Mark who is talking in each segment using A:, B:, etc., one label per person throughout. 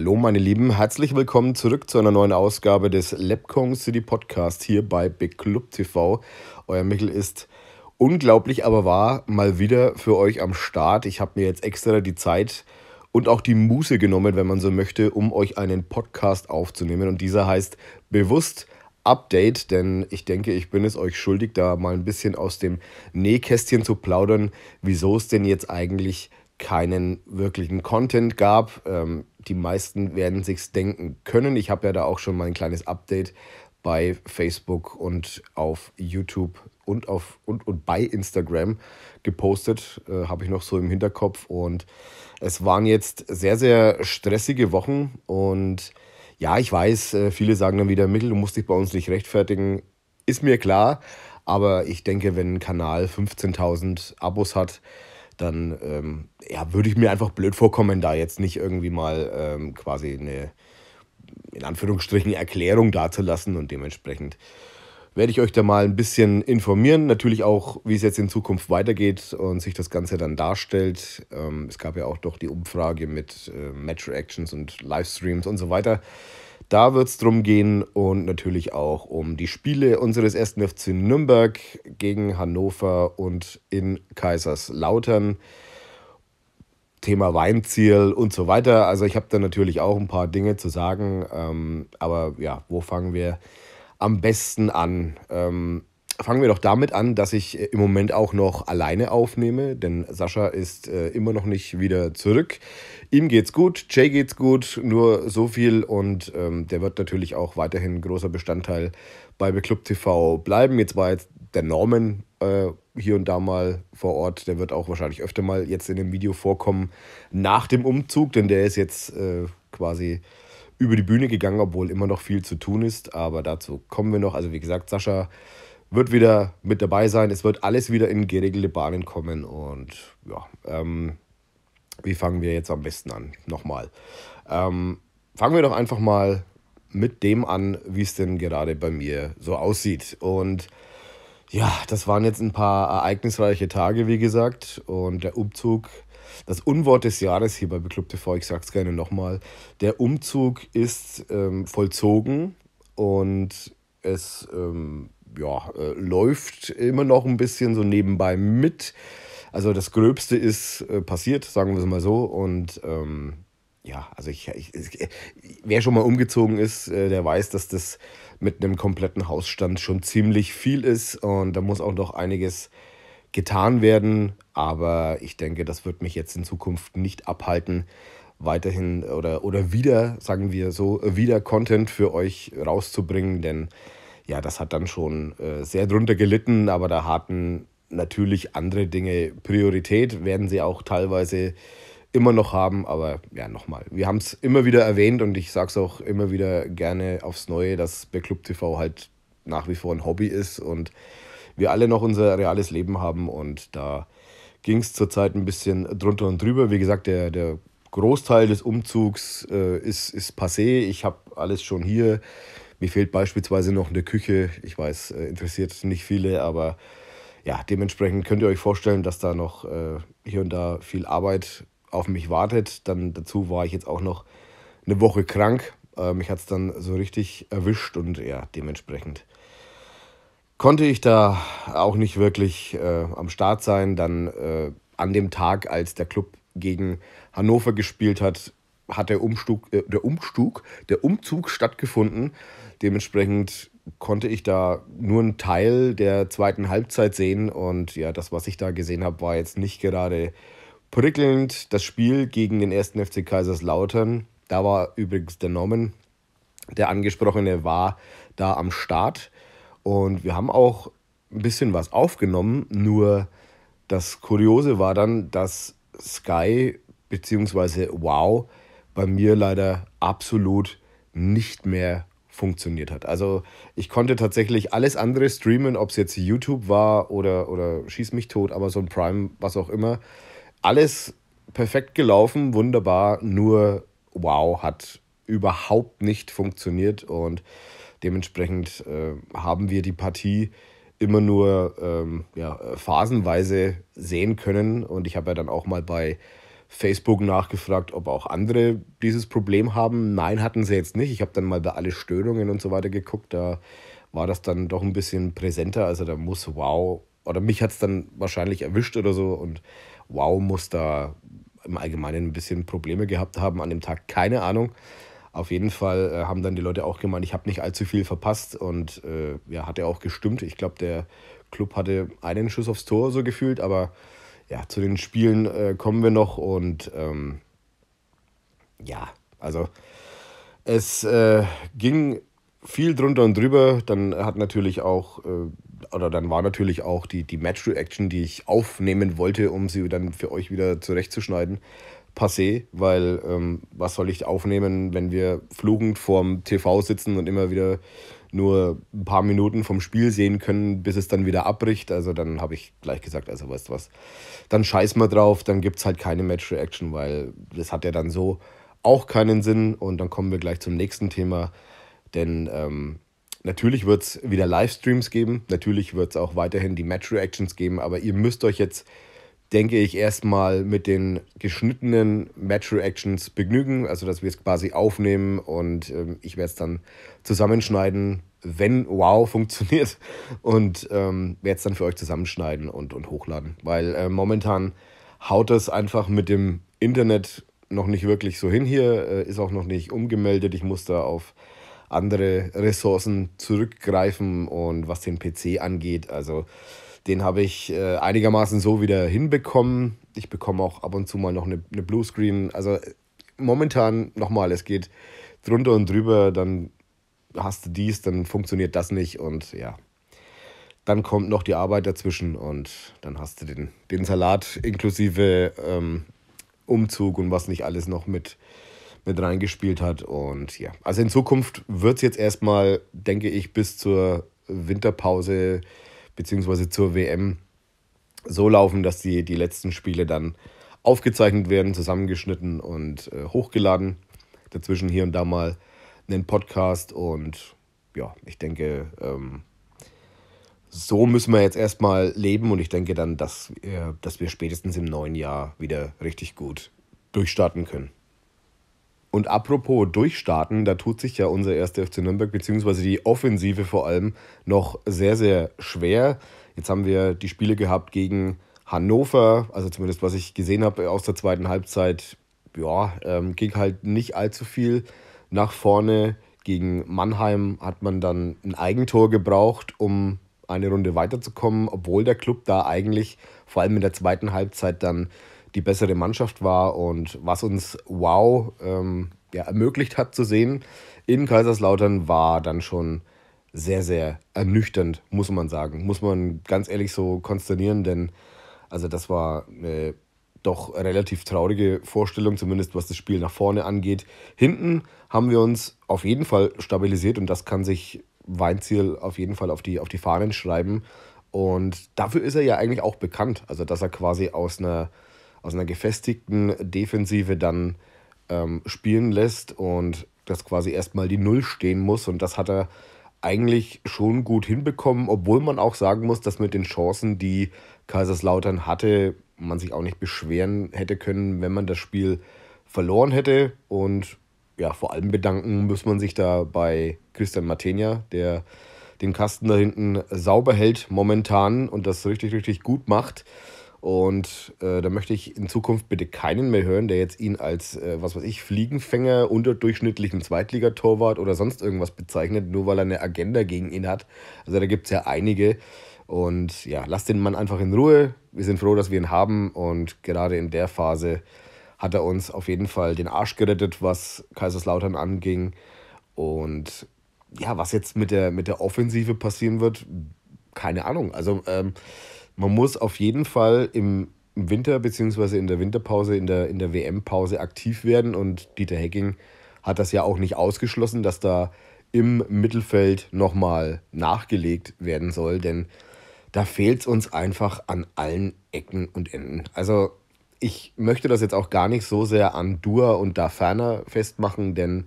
A: Hallo meine Lieben, herzlich willkommen zurück zu einer neuen Ausgabe des Lepkong City Podcast hier bei Big Club TV. Euer Michel ist unglaublich, aber wahr mal wieder für euch am Start. Ich habe mir jetzt extra die Zeit und auch die Muße genommen, wenn man so möchte, um euch einen Podcast aufzunehmen und dieser heißt bewusst Update, denn ich denke, ich bin es euch schuldig, da mal ein bisschen aus dem Nähkästchen zu plaudern, wieso es denn jetzt eigentlich keinen wirklichen Content gab. Ähm, die meisten werden sich's denken können. Ich habe ja da auch schon mal ein kleines Update bei Facebook und auf YouTube und auf und, und bei Instagram gepostet, äh, habe ich noch so im Hinterkopf und es waren jetzt sehr sehr stressige Wochen und ja, ich weiß, äh, viele sagen dann wieder Mittel, du musst dich bei uns nicht rechtfertigen, ist mir klar, aber ich denke, wenn ein Kanal 15.000 Abos hat, dann ähm, ja, würde ich mir einfach blöd vorkommen, da jetzt nicht irgendwie mal ähm, quasi eine, in Anführungsstrichen, Erklärung dazulassen und dementsprechend werde ich euch da mal ein bisschen informieren. Natürlich auch, wie es jetzt in Zukunft weitergeht und sich das Ganze dann darstellt. Ähm, es gab ja auch doch die Umfrage mit äh, Match Reactions und Livestreams und so weiter. Da wird es drum gehen und natürlich auch um die Spiele unseres ersten FC Nürnberg gegen Hannover und in Kaiserslautern. Thema Weinziel und so weiter. Also ich habe da natürlich auch ein paar Dinge zu sagen. Ähm, aber ja, wo fangen wir am besten an? Ähm, Fangen wir doch damit an, dass ich äh, im Moment auch noch alleine aufnehme, denn Sascha ist äh, immer noch nicht wieder zurück. Ihm geht's gut, Jay geht's gut, nur so viel und ähm, der wird natürlich auch weiterhin großer Bestandteil bei Beclub TV bleiben. Jetzt war jetzt der Norman äh, hier und da mal vor Ort, der wird auch wahrscheinlich öfter mal jetzt in dem Video vorkommen nach dem Umzug, denn der ist jetzt äh, quasi über die Bühne gegangen, obwohl immer noch viel zu tun ist, aber dazu kommen wir noch. Also wie gesagt, Sascha wird wieder mit dabei sein. Es wird alles wieder in geregelte Bahnen kommen. Und ja, ähm, wie fangen wir jetzt am besten an? Nochmal. Ähm, fangen wir doch einfach mal mit dem an, wie es denn gerade bei mir so aussieht. Und ja, das waren jetzt ein paar ereignisreiche Tage, wie gesagt. Und der Umzug, das Unwort des Jahres hier bei Beklub TV, ich sag's gerne nochmal. Der Umzug ist ähm, vollzogen und es ähm, ja, äh, läuft immer noch ein bisschen so nebenbei mit. Also das Gröbste ist äh, passiert, sagen wir es mal so. Und ähm, ja, also ich, ich, ich, wer schon mal umgezogen ist, äh, der weiß, dass das mit einem kompletten Hausstand schon ziemlich viel ist. Und da muss auch noch einiges getan werden. Aber ich denke, das wird mich jetzt in Zukunft nicht abhalten, weiterhin oder, oder wieder, sagen wir so, wieder Content für euch rauszubringen. Denn ja, das hat dann schon äh, sehr drunter gelitten, aber da hatten natürlich andere Dinge Priorität, werden sie auch teilweise immer noch haben, aber ja, nochmal. Wir haben es immer wieder erwähnt und ich sage es auch immer wieder gerne aufs Neue, dass bei Club TV halt nach wie vor ein Hobby ist und wir alle noch unser reales Leben haben und da ging es zurzeit ein bisschen drunter und drüber. Wie gesagt, der, der Großteil des Umzugs äh, ist, ist passé. Ich habe alles schon hier mir fehlt beispielsweise noch eine Küche. Ich weiß, äh, interessiert nicht viele, aber ja, dementsprechend könnt ihr euch vorstellen, dass da noch äh, hier und da viel Arbeit auf mich wartet. Dann dazu war ich jetzt auch noch eine Woche krank. Äh, mich hat es dann so richtig erwischt und ja, dementsprechend konnte ich da auch nicht wirklich äh, am Start sein. Dann äh, an dem Tag, als der Club gegen Hannover gespielt hat, hat der, Umstug, äh, der, Umstug, der Umzug stattgefunden. Dementsprechend konnte ich da nur einen Teil der zweiten Halbzeit sehen und ja, das, was ich da gesehen habe, war jetzt nicht gerade prickelnd. Das Spiel gegen den ersten FC Kaiserslautern, da war übrigens der Norman, der angesprochene, war da am Start und wir haben auch ein bisschen was aufgenommen, nur das Kuriose war dann, dass Sky bzw. Wow bei mir leider absolut nicht mehr funktioniert hat. Also ich konnte tatsächlich alles andere streamen, ob es jetzt YouTube war oder, oder Schieß mich tot, Amazon Prime, was auch immer. Alles perfekt gelaufen, wunderbar, nur wow, hat überhaupt nicht funktioniert und dementsprechend äh, haben wir die Partie immer nur ähm, ja, phasenweise sehen können und ich habe ja dann auch mal bei Facebook nachgefragt, ob auch andere dieses Problem haben. Nein, hatten sie jetzt nicht. Ich habe dann mal bei alle Störungen und so weiter geguckt. Da war das dann doch ein bisschen präsenter. Also da muss wow, oder mich hat es dann wahrscheinlich erwischt oder so. Und wow, muss da im Allgemeinen ein bisschen Probleme gehabt haben an dem Tag. Keine Ahnung. Auf jeden Fall äh, haben dann die Leute auch gemeint, ich habe nicht allzu viel verpasst und äh, ja, hat er auch gestimmt. Ich glaube, der Club hatte einen Schuss aufs Tor so gefühlt, aber ja, zu den Spielen äh, kommen wir noch und ähm, ja, also es äh, ging viel drunter und drüber. Dann hat natürlich auch, äh, oder dann war natürlich auch die, die Match-Reaction, die ich aufnehmen wollte, um sie dann für euch wieder zurechtzuschneiden, passé, weil ähm, was soll ich aufnehmen, wenn wir flugend vorm TV sitzen und immer wieder nur ein paar Minuten vom Spiel sehen können, bis es dann wieder abbricht. Also dann habe ich gleich gesagt, also weißt du was, dann scheiß mal drauf, dann gibt es halt keine Match-Reaction, weil das hat ja dann so auch keinen Sinn. Und dann kommen wir gleich zum nächsten Thema, denn ähm, natürlich wird es wieder Livestreams geben, natürlich wird es auch weiterhin die Match-Reactions geben, aber ihr müsst euch jetzt denke ich, erstmal mit den geschnittenen Match-Reactions begnügen. Also, dass wir es quasi aufnehmen und ähm, ich werde es dann zusammenschneiden, wenn Wow funktioniert. Und ähm, werde es dann für euch zusammenschneiden und, und hochladen. Weil äh, momentan haut das einfach mit dem Internet noch nicht wirklich so hin hier, äh, ist auch noch nicht umgemeldet. Ich muss da auf andere Ressourcen zurückgreifen und was den PC angeht. Also den habe ich äh, einigermaßen so wieder hinbekommen. Ich bekomme auch ab und zu mal noch eine, eine Bluescreen. Also momentan nochmal, es geht drunter und drüber, dann hast du dies, dann funktioniert das nicht und ja. Dann kommt noch die Arbeit dazwischen und dann hast du den, den Salat inklusive ähm, Umzug und was nicht alles noch mit, mit reingespielt hat. Und ja, also in Zukunft wird es jetzt erstmal, denke ich, bis zur Winterpause beziehungsweise zur WM so laufen, dass die, die letzten Spiele dann aufgezeichnet werden, zusammengeschnitten und äh, hochgeladen. Dazwischen hier und da mal einen Podcast und ja, ich denke, ähm, so müssen wir jetzt erstmal leben und ich denke dann, dass, äh, dass wir spätestens im neuen Jahr wieder richtig gut durchstarten können. Und apropos durchstarten, da tut sich ja unser erster FC Nürnberg, beziehungsweise die Offensive vor allem, noch sehr, sehr schwer. Jetzt haben wir die Spiele gehabt gegen Hannover, also zumindest was ich gesehen habe aus der zweiten Halbzeit, ja, ähm, ging halt nicht allzu viel nach vorne. Gegen Mannheim hat man dann ein Eigentor gebraucht, um eine Runde weiterzukommen, obwohl der Club da eigentlich vor allem in der zweiten Halbzeit dann die bessere Mannschaft war und was uns wow ähm, ja, ermöglicht hat zu sehen in Kaiserslautern war dann schon sehr, sehr ernüchternd, muss man sagen. Muss man ganz ehrlich so konsternieren, denn also das war eine doch relativ traurige Vorstellung, zumindest was das Spiel nach vorne angeht. Hinten haben wir uns auf jeden Fall stabilisiert und das kann sich Weinziel auf jeden Fall auf die, auf die Fahnen schreiben. Und dafür ist er ja eigentlich auch bekannt. Also, dass er quasi aus einer aus einer gefestigten Defensive dann ähm, spielen lässt und dass quasi erstmal die Null stehen muss. Und das hat er eigentlich schon gut hinbekommen, obwohl man auch sagen muss, dass mit den Chancen, die Kaiserslautern hatte, man sich auch nicht beschweren hätte können, wenn man das Spiel verloren hätte. Und ja, vor allem bedanken muss man sich da bei Christian Matenia, der den Kasten da hinten sauber hält momentan und das richtig, richtig gut macht. Und äh, da möchte ich in Zukunft bitte keinen mehr hören, der jetzt ihn als, äh, was weiß ich, Fliegenfänger, unterdurchschnittlichen Zweitligatorwart oder sonst irgendwas bezeichnet, nur weil er eine Agenda gegen ihn hat. Also da gibt es ja einige. Und ja, lasst den Mann einfach in Ruhe. Wir sind froh, dass wir ihn haben. Und gerade in der Phase hat er uns auf jeden Fall den Arsch gerettet, was Kaiserslautern anging. Und ja, was jetzt mit der, mit der Offensive passieren wird, keine Ahnung. Also, ähm, man muss auf jeden Fall im, Winter bzw. in der Winterpause, in der, in der WM-Pause aktiv werden. Und Dieter Hecking hat das ja auch nicht ausgeschlossen, dass da im Mittelfeld nochmal nachgelegt werden soll, denn da fehlt es uns einfach an allen Ecken und Enden. Also ich möchte das jetzt auch gar nicht so sehr an Dua und Daferner festmachen, denn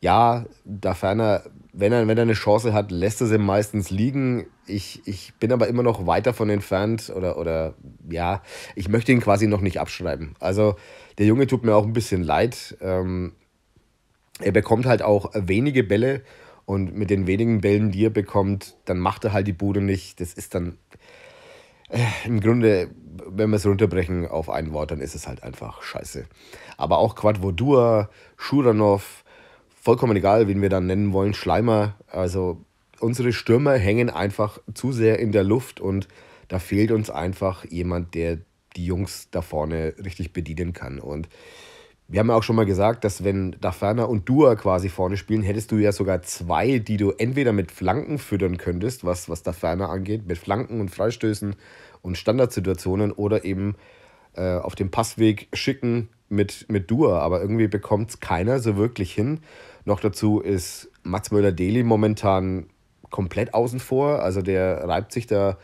A: ja, Daferner wenn er, wenn er eine Chance hat, lässt er sie meistens liegen. Ich, ich bin aber immer noch weit davon entfernt oder, oder ja, ich möchte ihn quasi noch nicht abschreiben. Also der Junge tut mir auch ein bisschen leid. Ähm, er bekommt halt auch wenige Bälle und mit den wenigen Bällen, die er bekommt, dann macht er halt die Bude nicht. Das ist dann äh, im Grunde, wenn wir es runterbrechen auf ein Wort, dann ist es halt einfach scheiße. Aber auch Quad Vodua, Shuranov, vollkommen egal, wen wir dann nennen wollen, Schleimer. Also unsere Stürmer hängen einfach zu sehr in der Luft und da fehlt uns einfach jemand, der die Jungs da vorne richtig bedienen kann. Und wir haben ja auch schon mal gesagt, dass wenn Daferner und Dua quasi vorne spielen, hättest du ja sogar zwei, die du entweder mit Flanken füttern könntest, was, was Daferner angeht, mit Flanken und Freistößen und Standardsituationen oder eben äh, auf dem Passweg schicken mit, mit Dur, aber irgendwie bekommt es keiner so wirklich hin. Noch dazu ist Mats Möller-Deli momentan komplett außen vor. Also der reibt sich da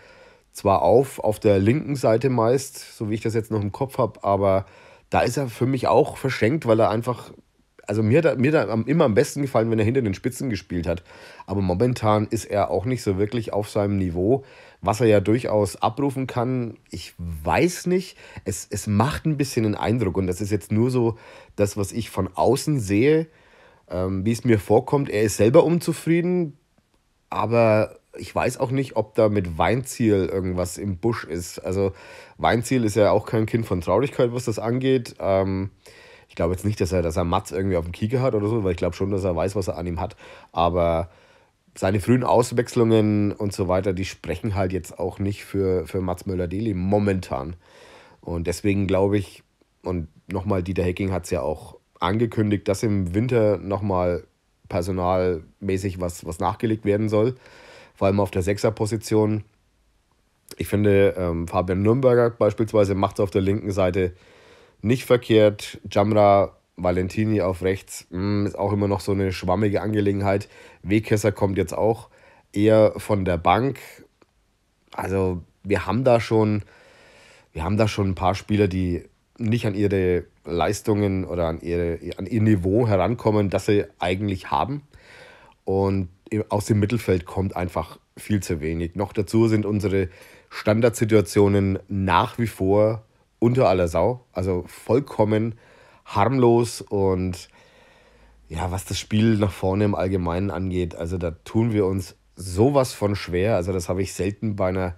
A: zwar auf, auf der linken Seite meist, so wie ich das jetzt noch im Kopf habe, aber da ist er für mich auch verschenkt, weil er einfach, also mir da, mir da immer am besten gefallen, wenn er hinter den Spitzen gespielt hat. Aber momentan ist er auch nicht so wirklich auf seinem Niveau was er ja durchaus abrufen kann. Ich weiß nicht, es, es macht ein bisschen einen Eindruck und das ist jetzt nur so das, was ich von außen sehe, ähm, wie es mir vorkommt. Er ist selber unzufrieden, aber ich weiß auch nicht, ob da mit Weinziel irgendwas im Busch ist. Also Weinziel ist ja auch kein Kind von Traurigkeit, was das angeht. Ähm, ich glaube jetzt nicht, dass er, dass er Mats irgendwie auf dem Kieke hat oder so, weil ich glaube schon, dass er weiß, was er an ihm hat. Aber seine frühen Auswechslungen und so weiter, die sprechen halt jetzt auch nicht für, für Mats Möller-Deli momentan. Und deswegen glaube ich, und nochmal, Dieter Hecking hat es ja auch angekündigt, dass im Winter nochmal personalmäßig was, was nachgelegt werden soll, vor allem auf der Sechserposition. Ich finde, ähm, Fabian Nürnberger beispielsweise macht es auf der linken Seite nicht verkehrt. Jamra Valentini auf rechts mh, mm, ist auch immer noch so eine schwammige Angelegenheit. Wegkesser kommt jetzt auch eher von der Bank. Also wir haben da schon, wir haben da schon ein paar Spieler, die nicht an ihre Leistungen oder an, ihre, an ihr Niveau herankommen, das sie eigentlich haben. Und aus dem Mittelfeld kommt einfach viel zu wenig. Noch dazu sind unsere Standardsituationen nach wie vor unter aller Sau, also vollkommen harmlos und ja, was das Spiel nach vorne im Allgemeinen angeht, also da tun wir uns sowas von schwer. Also das habe ich selten bei einer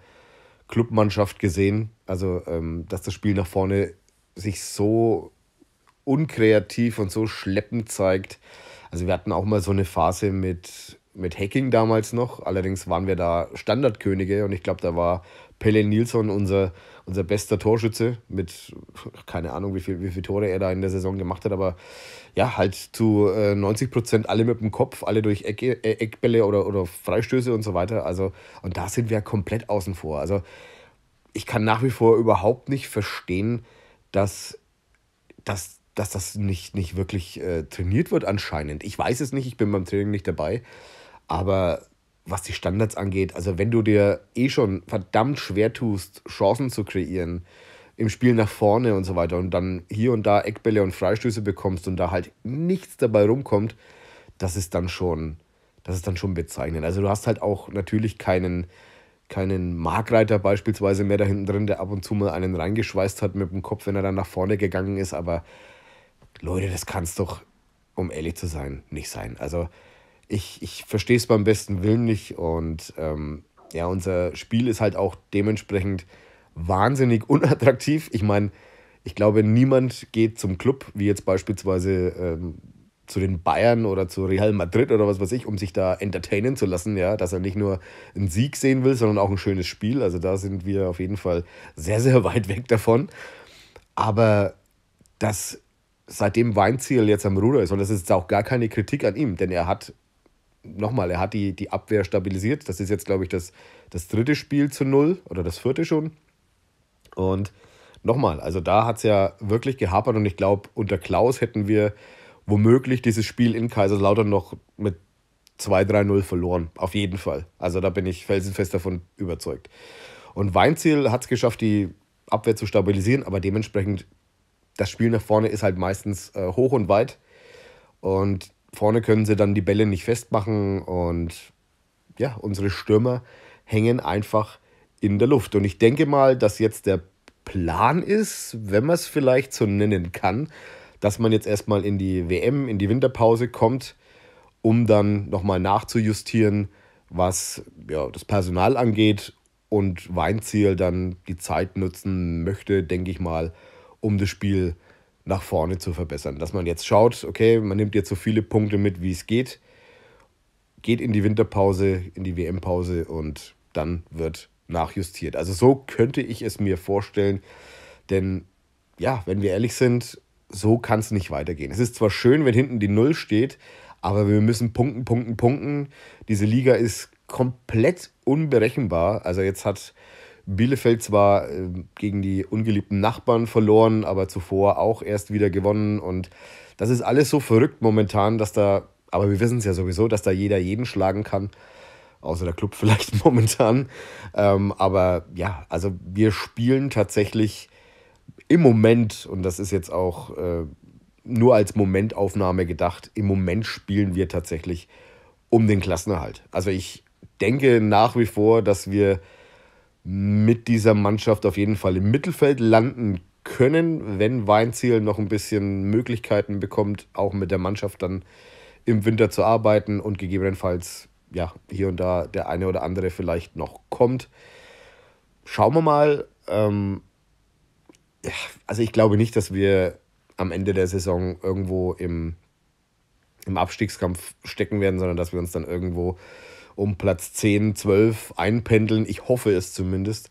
A: Clubmannschaft gesehen. Also, ähm, dass das Spiel nach vorne sich so unkreativ und so schleppend zeigt. Also wir hatten auch mal so eine Phase mit mit Hacking damals noch. Allerdings waren wir da Standardkönige und ich glaube, da war Pelle Nilsson unser, unser bester Torschütze mit, keine Ahnung, wie, viel, wie viele Tore er da in der Saison gemacht hat, aber ja, halt zu äh, 90 Prozent alle mit dem Kopf, alle durch Ecke, äh, Eckbälle oder, oder Freistöße und so weiter. Also, und da sind wir komplett außen vor. Also, ich kann nach wie vor überhaupt nicht verstehen, dass, dass, dass das nicht, nicht wirklich äh, trainiert wird anscheinend. Ich weiß es nicht, ich bin beim Training nicht dabei. Aber was die Standards angeht, also wenn du dir eh schon verdammt schwer tust, Chancen zu kreieren, im Spiel nach vorne und so weiter und dann hier und da Eckbälle und Freistöße bekommst und da halt nichts dabei rumkommt, das ist dann schon, das ist dann schon bezeichnend. Also du hast halt auch natürlich keinen, keinen Markreiter beispielsweise mehr da hinten drin, der ab und zu mal einen reingeschweißt hat mit dem Kopf, wenn er dann nach vorne gegangen ist, aber Leute, das kann es doch, um ehrlich zu sein, nicht sein. Also ich, ich verstehe es beim besten Willen nicht. Und ähm, ja, unser Spiel ist halt auch dementsprechend wahnsinnig unattraktiv. Ich meine, ich glaube, niemand geht zum Club, wie jetzt beispielsweise ähm, zu den Bayern oder zu Real Madrid oder was weiß ich, um sich da entertainen zu lassen, ja, dass er nicht nur einen Sieg sehen will, sondern auch ein schönes Spiel. Also da sind wir auf jeden Fall sehr, sehr weit weg davon. Aber dass seitdem Weinziel jetzt am Ruder ist, und das ist auch gar keine Kritik an ihm, denn er hat nochmal, er hat die, die Abwehr stabilisiert. Das ist jetzt, glaube ich, das, das dritte Spiel zu null oder das vierte schon. Und nochmal, also da hat es ja wirklich gehapert und ich glaube, unter Klaus hätten wir womöglich dieses Spiel in Kaiserslautern noch mit 2-3-0 verloren. Auf jeden Fall. Also da bin ich felsenfest davon überzeugt. Und Weinziel hat es geschafft, die Abwehr zu stabilisieren, aber dementsprechend, das Spiel nach vorne ist halt meistens äh, hoch und weit. Und vorne können sie dann die Bälle nicht festmachen und ja, unsere Stürmer hängen einfach in der Luft. Und ich denke mal, dass jetzt der Plan ist, wenn man es vielleicht so nennen kann, dass man jetzt erstmal in die WM, in die Winterpause kommt, um dann nochmal nachzujustieren, was ja, das Personal angeht und Weinziel dann die Zeit nutzen möchte, denke ich mal, um das Spiel zu nach vorne zu verbessern. Dass man jetzt schaut, okay, man nimmt jetzt so viele Punkte mit, wie es geht, geht in die Winterpause, in die WM-Pause und dann wird nachjustiert. Also so könnte ich es mir vorstellen, denn ja, wenn wir ehrlich sind, so kann es nicht weitergehen. Es ist zwar schön, wenn hinten die Null steht, aber wir müssen punkten, punkten, punkten. Diese Liga ist komplett unberechenbar. Also jetzt hat Bielefeld zwar äh, gegen die ungeliebten Nachbarn verloren, aber zuvor auch erst wieder gewonnen. Und das ist alles so verrückt momentan, dass da, aber wir wissen es ja sowieso, dass da jeder jeden schlagen kann. Außer der Club vielleicht momentan. Ähm, aber ja, also wir spielen tatsächlich im Moment, und das ist jetzt auch äh, nur als Momentaufnahme gedacht, im Moment spielen wir tatsächlich um den Klassenerhalt. Also ich denke nach wie vor, dass wir mit dieser Mannschaft auf jeden Fall im Mittelfeld landen können, wenn Weinziel noch ein bisschen Möglichkeiten bekommt, auch mit der Mannschaft dann im Winter zu arbeiten und gegebenenfalls ja hier und da der eine oder andere vielleicht noch kommt. Schauen wir mal. Ähm, ja, also ich glaube nicht, dass wir am Ende der Saison irgendwo im, im Abstiegskampf stecken werden, sondern dass wir uns dann irgendwo um Platz 10, 12 einpendeln. Ich hoffe es zumindest.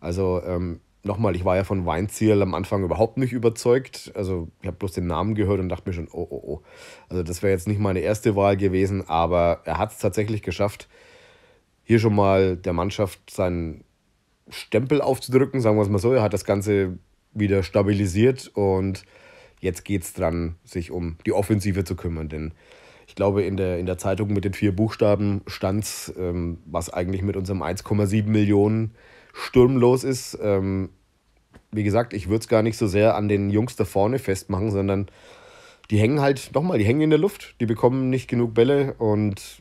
A: Also ähm, nochmal, ich war ja von Weinzierl am Anfang überhaupt nicht überzeugt. Also ich habe bloß den Namen gehört und dachte mir schon, oh, oh, oh. Also das wäre jetzt nicht meine erste Wahl gewesen, aber er hat es tatsächlich geschafft, hier schon mal der Mannschaft seinen Stempel aufzudrücken, sagen wir es mal so. Er hat das Ganze wieder stabilisiert und jetzt geht es dran, sich um die Offensive zu kümmern, denn ich glaube, in der, in der Zeitung mit den vier Buchstaben stand es, ähm, was eigentlich mit unserem 1,7 Millionen Sturm los ist. Ähm, wie gesagt, ich würde es gar nicht so sehr an den Jungs da vorne festmachen, sondern die hängen halt, nochmal, die hängen in der Luft, die bekommen nicht genug Bälle und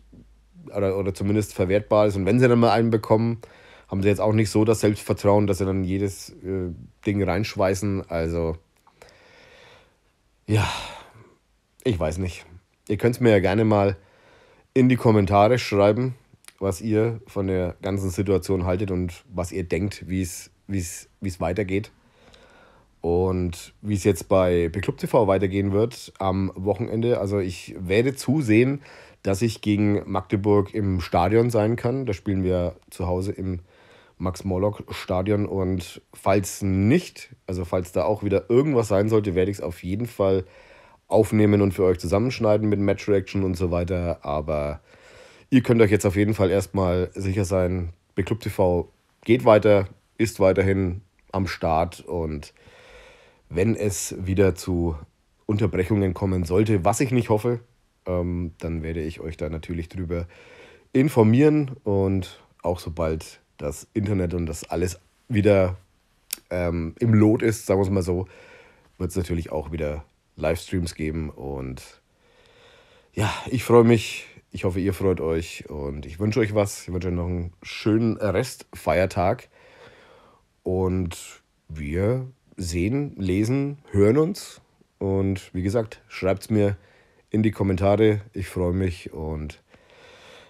A: oder, oder zumindest verwertbares. Und wenn sie dann mal einen bekommen, haben sie jetzt auch nicht so das Selbstvertrauen, dass sie dann jedes äh, Ding reinschweißen. Also, ja, ich weiß nicht. Ihr könnt es mir ja gerne mal in die Kommentare schreiben, was ihr von der ganzen Situation haltet und was ihr denkt, wie es weitergeht. Und wie es jetzt bei Beklub TV weitergehen wird am Wochenende. Also ich werde zusehen, dass ich gegen Magdeburg im Stadion sein kann. Da spielen wir zu Hause im Max-Morlock-Stadion. Und falls nicht, also falls da auch wieder irgendwas sein sollte, werde ich es auf jeden Fall aufnehmen und für euch zusammenschneiden mit Match Reaction und so weiter. Aber ihr könnt euch jetzt auf jeden Fall erstmal sicher sein, Beclub TV geht weiter, ist weiterhin am Start und wenn es wieder zu Unterbrechungen kommen sollte, was ich nicht hoffe, ähm, dann werde ich euch da natürlich drüber informieren und auch sobald das Internet und das alles wieder ähm, im Lot ist, sagen wir es mal so, wird es natürlich auch wieder Livestreams geben. Und ja, ich freue mich. Ich hoffe, ihr freut euch und ich wünsche euch was. Ich wünsche euch noch einen schönen Restfeiertag. Und wir sehen, lesen, hören uns. Und wie gesagt, schreibt es mir in die Kommentare. Ich freue mich und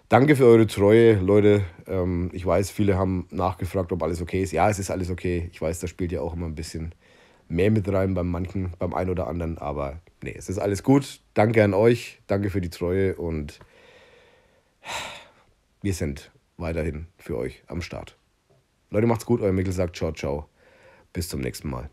A: danke für eure Treue, Leute. Ähm, ich weiß, viele haben nachgefragt, ob alles okay ist. Ja, es ist alles okay. Ich weiß, das spielt ja auch immer ein bisschen mehr mit rein beim manchen, beim einen oder anderen. Aber nee, es ist alles gut. Danke an euch, danke für die Treue und wir sind weiterhin für euch am Start. Leute, macht's gut, euer Mikkel sagt ciao, ciao. Bis zum nächsten Mal.